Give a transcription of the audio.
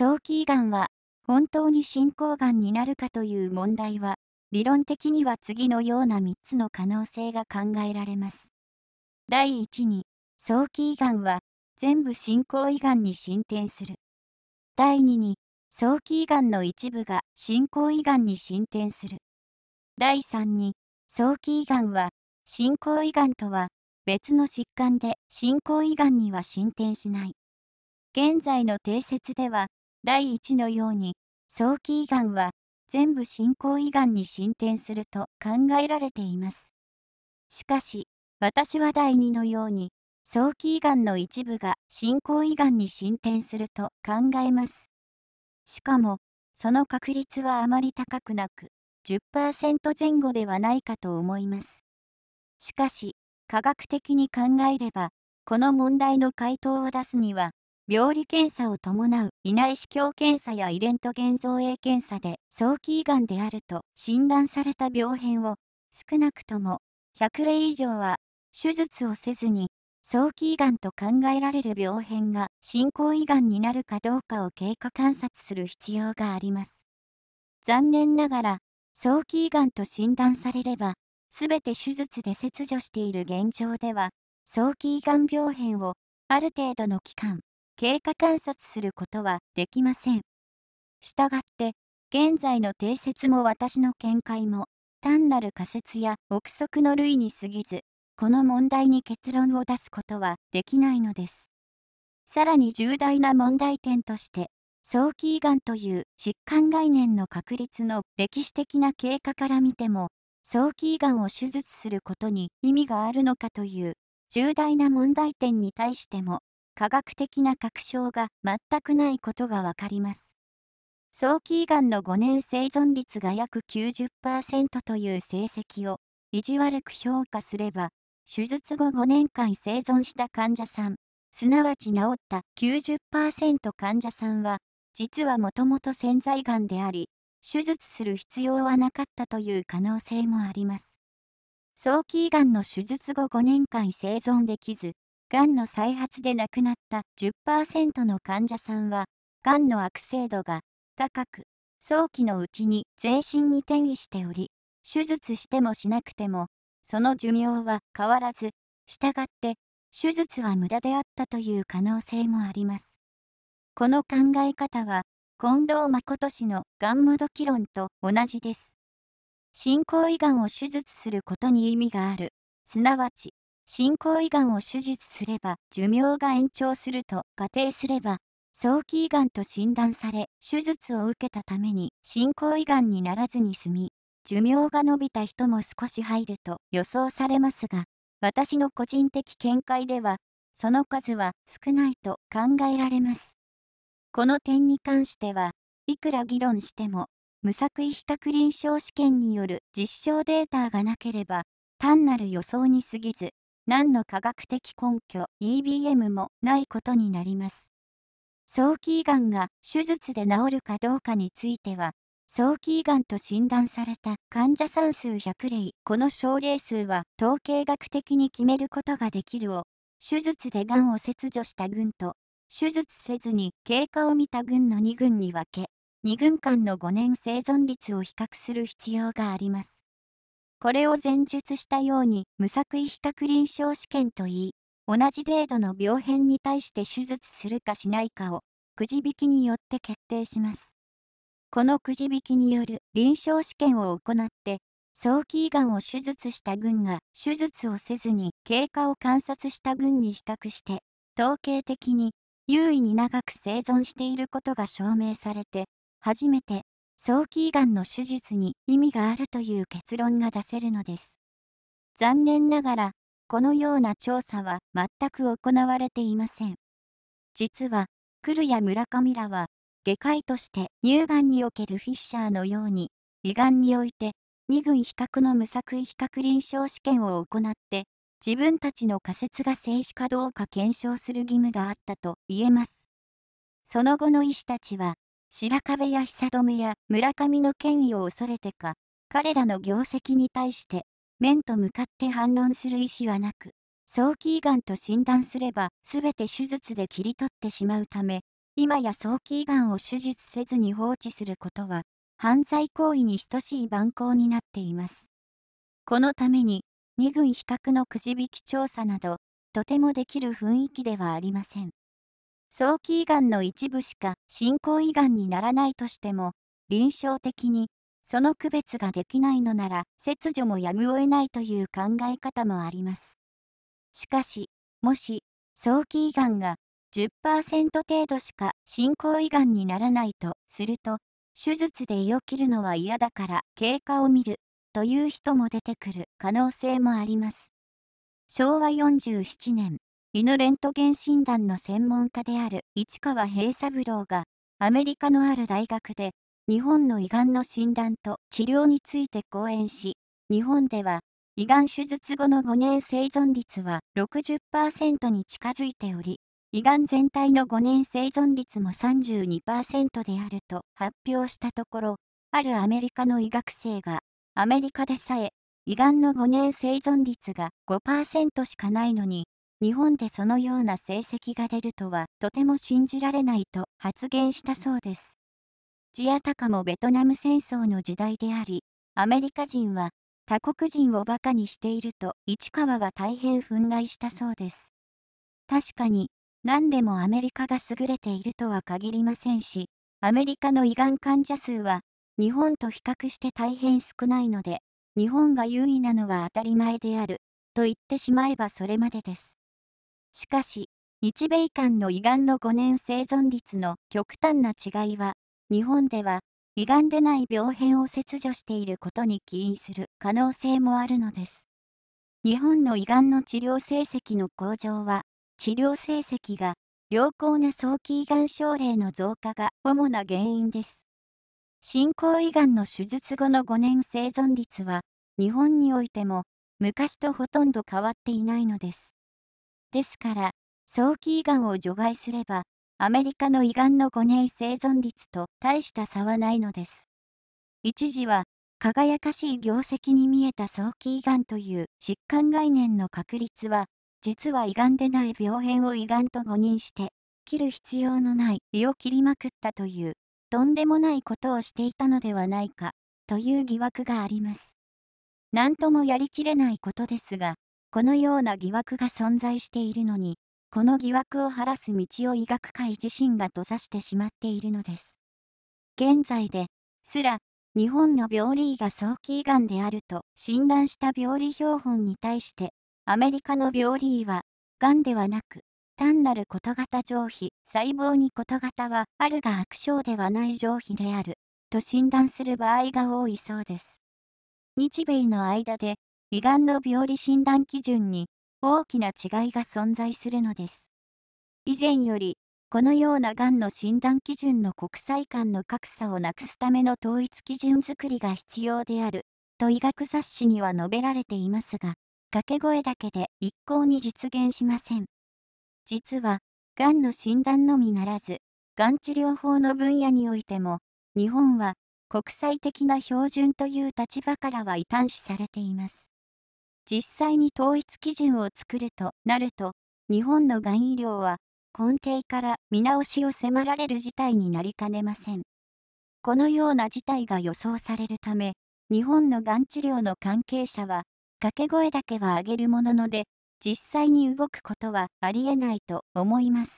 早期胃がんは、本当に進行がんになるかという問題は、理論的には次のような3つの可能性が考えられます。第1に、早期胃がんは、全部進行胃がんに進展する。第2に、早期胃がんの一部が進行胃がんに進展する。第3に、早期胃がんは、進行胃がんとは別の疾患で進行胃がんには進展しない。現在の定説では、第1のように、早期胃がんは全部進行胃がんに進展すると考えられています。しかし、私は第2のように、早期胃がんの一部が進行胃がんに進展すると考えます。しかも、その確率はあまり高くなく、10%前後ではないかと思います。しかし、科学的に考えれば、この問題の回答を出すには、病理検査を伴う胃内視鏡検査や胃レントゲン造影検査で早期胃がんであると診断された病変を少なくとも100例以上は手術をせずに早期胃がんと考えられる病変が進行胃がんになるかどうかを経過観察する必要があります。残念ながら早期胃がんと診断されれば全て手術で切除している現状では早期胃がん病変をある程度の期間経過観察することはできません。したがって、現在の定説も私の見解も、単なる仮説や憶測の類に過ぎず、この問題に結論を出すことはできないのです。さらに重大な問題点として、早期胃がんという疾患概念の確率の歴史的な経過から見ても、早期胃がんを手術することに意味があるのかという重大な問題点に対しても、科学的な確証が全くないことがわかります。早期胃がんの5年生存率が約90%という成績を意地悪く評価すれば、手術後5年間生存した患者さん、すなわち治った90%患者さんは、実はもともと潜在がんであり、手術する必要はなかったという可能性もあります。早期胃がんの手術後5年間生存できず、がんの再発で亡くなった10%の患者さんは、がんの悪性度が高く、早期のうちに全身に転移しており、手術してもしなくても、その寿命は変わらず、したがって、手術は無駄であったという可能性もあります。この考え方は、近藤誠氏のがんもどき論と同じです。進行胃がんを手術することに意味がある、すなわち、進行胃がんを手術すれば寿命が延長すると仮定すれば、早期胃がんと診断され、手術を受けたために進行胃がんにならずに済み、寿命が延びた人も少し入ると予想されますが、私の個人的見解では、その数は少ないと考えられます。この点に関しては、いくら議論しても、無作為比較臨床試験による実証データがなければ、単なる予想に過ぎず、何の科学的根拠 EBM もないことになります。早期胃がんが手術で治るかどうかについては、早期胃がんと診断された患者さん数100例、この症例数は統計学的に決めることができるを、手術でがんを切除した群と、手術せずに経過を見た群の2群に分け、2群間の5年生存率を比較する必要があります。これを前述したように無作為比較臨床試験といい、同じ程度の病変に対して手術するかしないかをくじ引きによって決定します。このくじ引きによる臨床試験を行って早期胃がんを手術した群が手術をせずに経過を観察した群に比較して統計的に優位に長く生存していることが証明されて初めて早期胃がんの手術に意味があるという結論が出せるのです。残念ながら、このような調査は全く行われていません。実は、来や村上らは、外科医として乳がんにおけるフィッシャーのように、胃がんにおいて、2群比較の無作為比較臨床試験を行って、自分たちの仮説が静止かどうか検証する義務があったと言えます。その後の医師たちは、白壁や久留や村上の権威を恐れてか、彼らの業績に対して、面と向かって反論する意思はなく、早期胃がんと診断すれば、すべて手術で切り取ってしまうため、今や早期胃がんを手術せずに放置することは、犯罪行為に等しい蛮行になっています。このために、2軍比較のくじ引き調査など、とてもできる雰囲気ではありません。早期胃がんの一部しか進行胃がんにならないとしても、臨床的にその区別ができないのなら切除もやむを得ないという考え方もあります。しかし、もし早期胃がんが10%程度しか進行胃がんにならないとすると、手術で胃を切るのは嫌だから経過を見るという人も出てくる可能性もあります。昭和47年、胃のレントゲン診断の専門家である市川平三郎が、アメリカのある大学で、日本の胃がんの診断と治療について講演し、日本では、胃がん手術後の5年生存率は60%に近づいており、胃がん全体の5年生存率も32%であると発表したところ、あるアメリカの医学生が、アメリカでさえ、胃がんの5年生存率が5%しかないのに、日本でそのような成績が出るとはとても信じられないと発言したそうです。ジアタカもベトナム戦争の時代であり、アメリカ人は他国人をバカにしていると市川は大変憤慨したそうです。確かに何でもアメリカが優れているとは限りませんし、アメリカの胃がん患者数は日本と比較して大変少ないので、日本が優位なのは当たり前である、と言ってしまえばそれまでです。しかし、日米間の胃がんの5年生存率の極端な違いは、日本では胃がんでない病変を切除していることに起因する可能性もあるのです。日本の胃がんの治療成績の向上は、治療成績が良好な早期胃がん症例の増加が主な原因です。進行胃がんの手術後の5年生存率は、日本においても昔とほとんど変わっていないのです。ですから、早期胃がんを除外すれば、アメリカの胃がんの5年生存率と大した差はないのです。一時は、輝かしい業績に見えた早期胃がんという疾患概念の確率は、実は胃がんでない病変を胃がんと誤認して、切る必要のない胃を切りまくったという、とんでもないことをしていたのではないか、という疑惑があります。何ともやりきれないことですが、このような疑惑が存在しているのに、この疑惑を晴らす道を医学界自身が閉ざしてしまっているのです。現在ですら、日本の病理医が早期胃がんであると診断した病理標本に対して、アメリカの病理医は、がんではなく、単なる事型上皮、細胞に事型はあるが悪症ではない上皮である、と診断する場合が多いそうです。日米の間で胃がんの病理診断基準に大きな違いが存在するのです。以前より、このようながんの診断基準の国際間の格差をなくすための統一基準づくりが必要である、と医学雑誌には述べられていますが、掛け声だけで一向に実現しません。実は、がんの診断のみならず、がん治療法の分野においても、日本は国際的な標準という立場からは異端視されています。実際に統一基準を作るとなると、日本のがん医療は根底から見直しを迫られる事態になりかねません。このような事態が予想されるため、日本のがん治療の関係者は、掛け声だけは上げるものので、実際に動くことはありえないと思います。